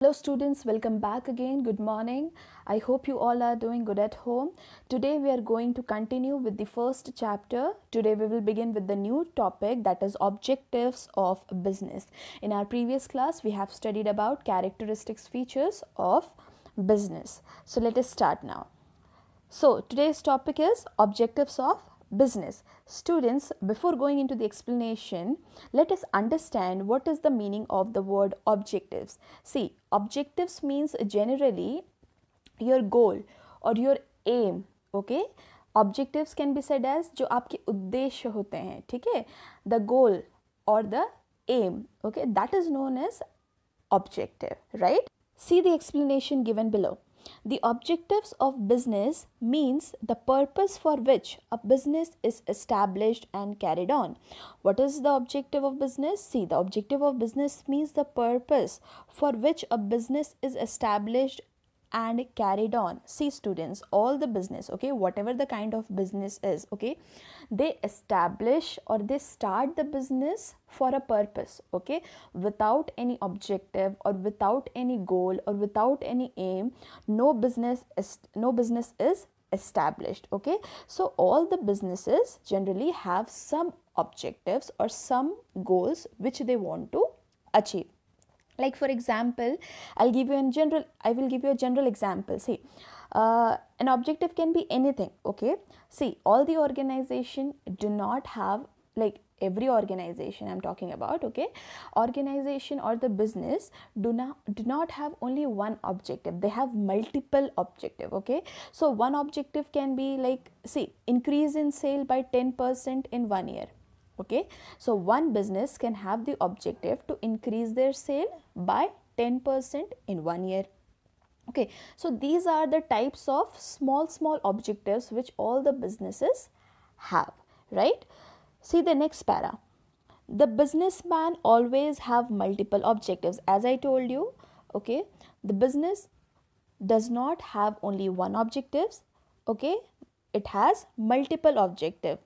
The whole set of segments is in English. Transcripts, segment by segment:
Hello students, welcome back again. Good morning. I hope you all are doing good at home. Today we are going to continue with the first chapter. Today we will begin with the new topic that is objectives of business. In our previous class we have studied about characteristics features of business. So let us start now. So today's topic is objectives of business. Students, before going into the explanation, let us understand what is the meaning of the word objectives. See, objectives means generally your goal or your aim, okay? Objectives can be said as जो आपके उद्देश्य होते हैं ठीक The goal or the aim, okay? That is known as objective, right? See the explanation given below. The objectives of business means the purpose for which a business is established and carried on. What is the objective of business? See, the objective of business means the purpose for which a business is established and carried on see students all the business okay whatever the kind of business is okay they establish or they start the business for a purpose okay without any objective or without any goal or without any aim no business is no business is established okay so all the businesses generally have some objectives or some goals which they want to achieve like for example i'll give you in general i will give you a general example see uh, an objective can be anything okay see all the organization do not have like every organization i'm talking about okay organization or the business do not do not have only one objective they have multiple objective okay so one objective can be like see increase in sale by 10% in one year okay so one business can have the objective to increase their sale by 10% in one year okay so these are the types of small small objectives which all the businesses have right see the next para the businessman always have multiple objectives as i told you okay the business does not have only one objectives okay it has multiple objective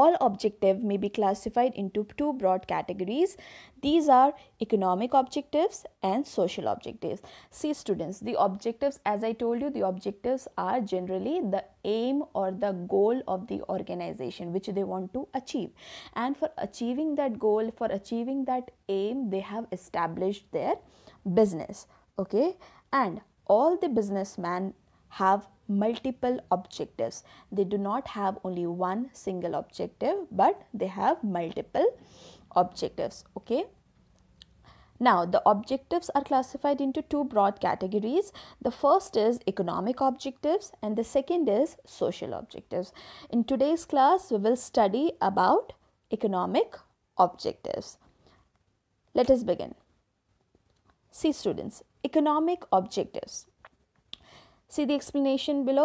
all objective may be classified into two broad categories. These are economic objectives and social objectives. See students, the objectives as I told you, the objectives are generally the aim or the goal of the organization which they want to achieve. And for achieving that goal, for achieving that aim, they have established their business. Okay. And all the businessmen have multiple objectives. They do not have only one single objective, but they have multiple objectives. Okay. Now, the objectives are classified into two broad categories. The first is economic objectives and the second is social objectives. In today's class, we will study about economic objectives. Let us begin. See students, economic objectives. See the explanation below.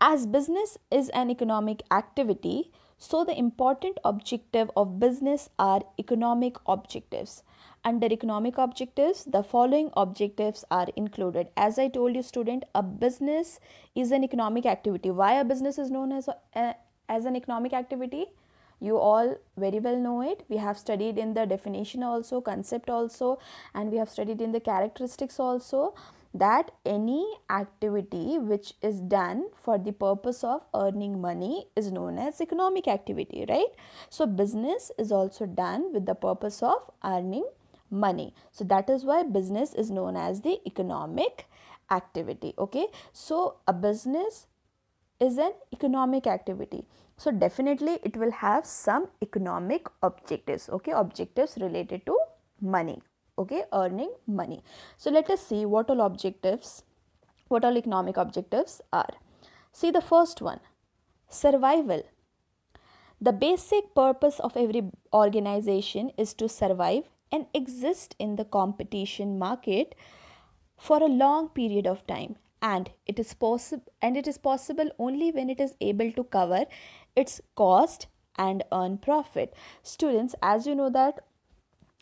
As business is an economic activity, so the important objective of business are economic objectives. Under economic objectives, the following objectives are included. As I told you student, a business is an economic activity. Why a business is known as, a, as an economic activity? you all very well know it we have studied in the definition also concept also and we have studied in the characteristics also that any activity which is done for the purpose of earning money is known as economic activity right so business is also done with the purpose of earning money so that is why business is known as the economic activity okay so a business is an economic activity so definitely it will have some economic objectives okay objectives related to money okay earning money so let us see what all objectives what all economic objectives are see the first one survival the basic purpose of every organization is to survive and exist in the competition market for a long period of time and it is possible and it is possible only when it is able to cover its cost and earn profit students as you know that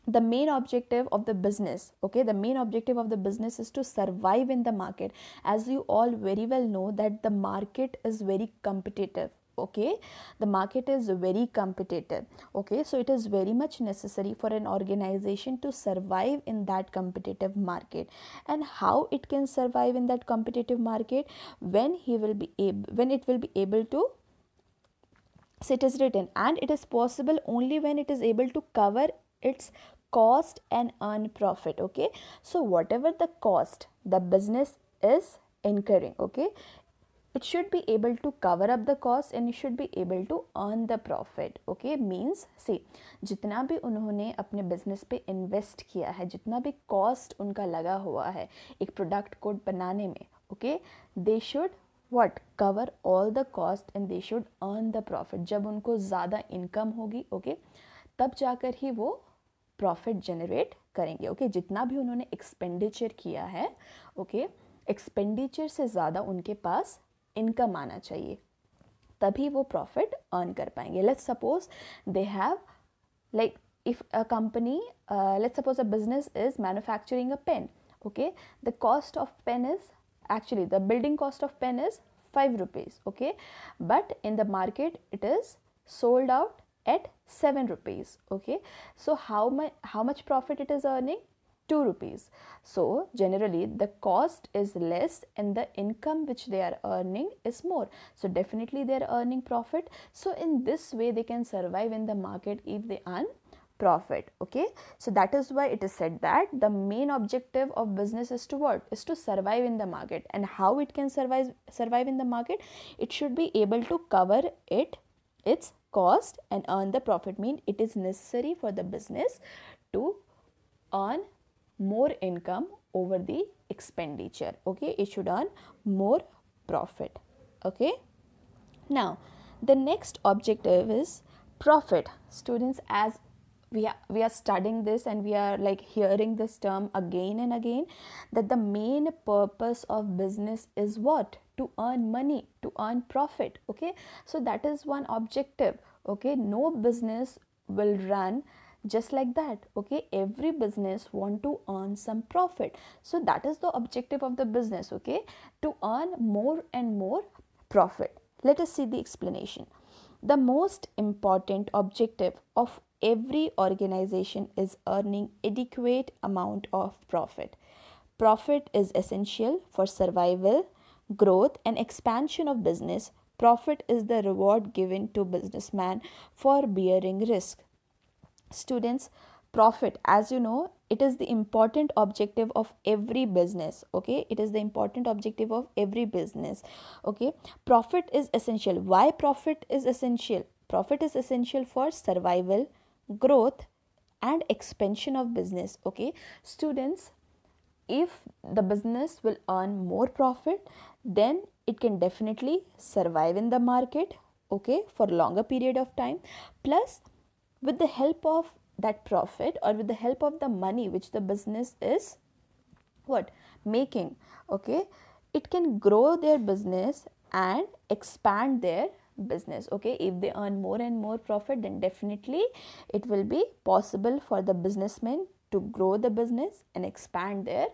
the main objective of the business okay the main objective of the business is to survive in the market as you all very well know that the market is very competitive okay the market is very competitive okay so it is very much necessary for an organization to survive in that competitive market and how it can survive in that competitive market when he will be able when it will be able to it is written and it is possible only when it is able to cover its cost and earn profit okay so whatever the cost the business is incurring okay it should be able to cover up the cost and it should be able to earn the profit okay means see जितना भी उन्होंने अपने business पे invest किया है जितना भी cost उनका लगा हुआ है एक प्रोडक्ट को बनाने में okay they should what cover all the cost and they should earn the profit जब उनको ज़्यादा इनकम होगी ओके okay? तब जाकर ही वो प्रॉफिट जनरेट करेंगे ओके जितना भी उन्होंने एक्सपेंडिचर किया है ओके एक्सपेंडिचर से ज़्यादा उनके पास इनकम आना चाहिए तभी वो प्रॉफिट अर्न कर पाएंगे let suppose they have like if a company let suppose a business is manufacturing a pen okay the cost of pen is actually the building cost of pen is five rupees okay but in the market it is sold out at 7 rupees okay so how much how much profit it is earning 2 rupees so generally the cost is less and the income which they are earning is more so definitely they are earning profit so in this way they can survive in the market if they earn profit okay so that is why it is said that the main objective of business is to what is to survive in the market and how it can survive survive in the market it should be able to cover it its cost and earn the profit mean it is necessary for the business to earn more income over the expenditure okay it should earn more profit okay now the next objective is profit students as we are, we are studying this and we are like hearing this term again and again that the main purpose of business is what to earn money to earn profit okay so that is one objective okay no business will run just like that okay every business want to earn some profit so that is the objective of the business okay to earn more and more profit let us see the explanation the most important objective of every organization is earning adequate amount of profit profit is essential for survival growth and expansion of business, profit is the reward given to businessman for bearing risk. Students, profit, as you know, it is the important objective of every business okay it is the important objective of every business okay profit is essential why profit is essential profit is essential for survival growth and expansion of business okay students if the business will earn more profit then it can definitely survive in the market okay for longer period of time plus with the help of that profit or with the help of the money which the business is what making okay it can grow their business and expand their business okay if they earn more and more profit then definitely it will be possible for the businessman to grow the business and expand their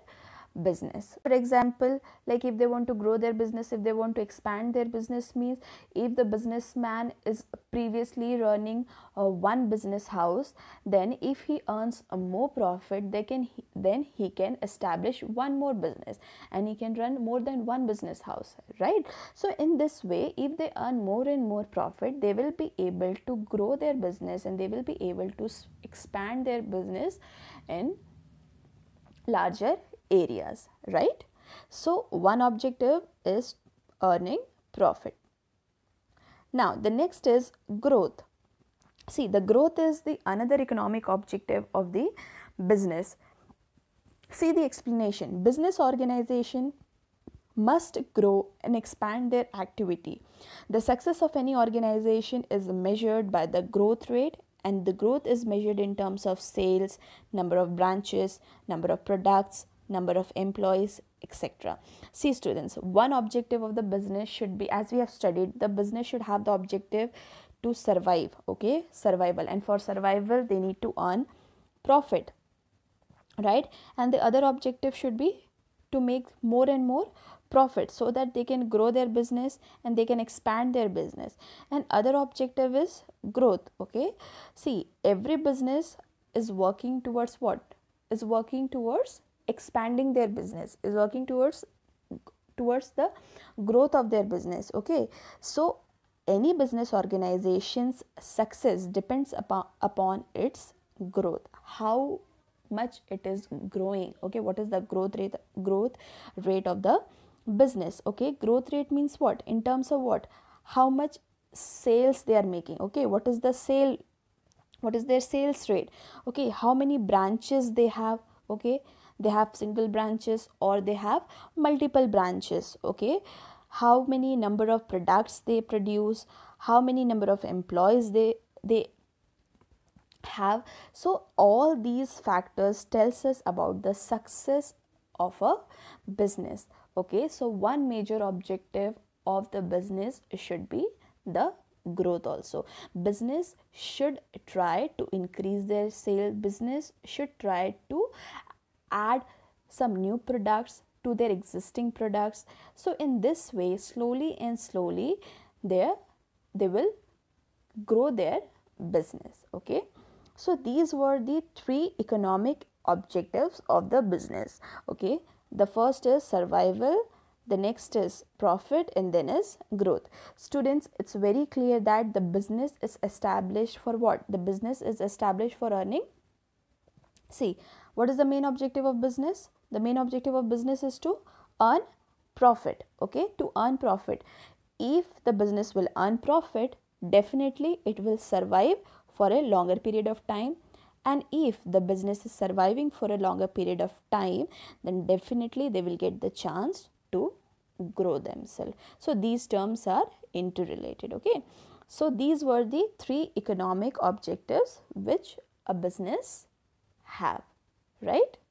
business for example like if they want to grow their business if they want to expand their business means if the businessman is previously running a uh, one business house then if he earns more profit they can then he can establish one more business and he can run more than one business house right so in this way if they earn more and more profit they will be able to grow their business and they will be able to expand their business in larger areas right so one objective is earning profit now the next is growth see the growth is the another economic objective of the business see the explanation business organization must grow and expand their activity the success of any organization is measured by the growth rate and the growth is measured in terms of sales, number of branches, number of products, number of employees, etc. See, students, one objective of the business should be, as we have studied, the business should have the objective to survive, okay? Survival. And for survival, they need to earn profit, right? And the other objective should be to make more and more profit so that they can grow their business and they can expand their business and other objective is growth okay see every business is working towards what is working towards expanding their business is working towards towards the growth of their business okay so any business organization's success depends upon, upon its growth how much it is growing okay what is the growth rate growth rate of the business okay growth rate means what in terms of what how much sales they are making okay what is the sale what is their sales rate okay how many branches they have okay they have single branches or they have multiple branches okay how many number of products they produce how many number of employees they they have so all these factors tells us about the success of a business okay so one major objective of the business should be the growth also business should try to increase their sale business should try to add some new products to their existing products so in this way slowly and slowly there they will grow their business okay so, these were the three economic objectives of the business. Okay, the first is survival, the next is profit, and then is growth. Students, it's very clear that the business is established for what? The business is established for earning. See, what is the main objective of business? The main objective of business is to earn profit. Okay, to earn profit. If the business will earn profit, definitely it will survive for a longer period of time and if the business is surviving for a longer period of time then definitely they will get the chance to grow themselves so these terms are interrelated okay so these were the three economic objectives which a business have right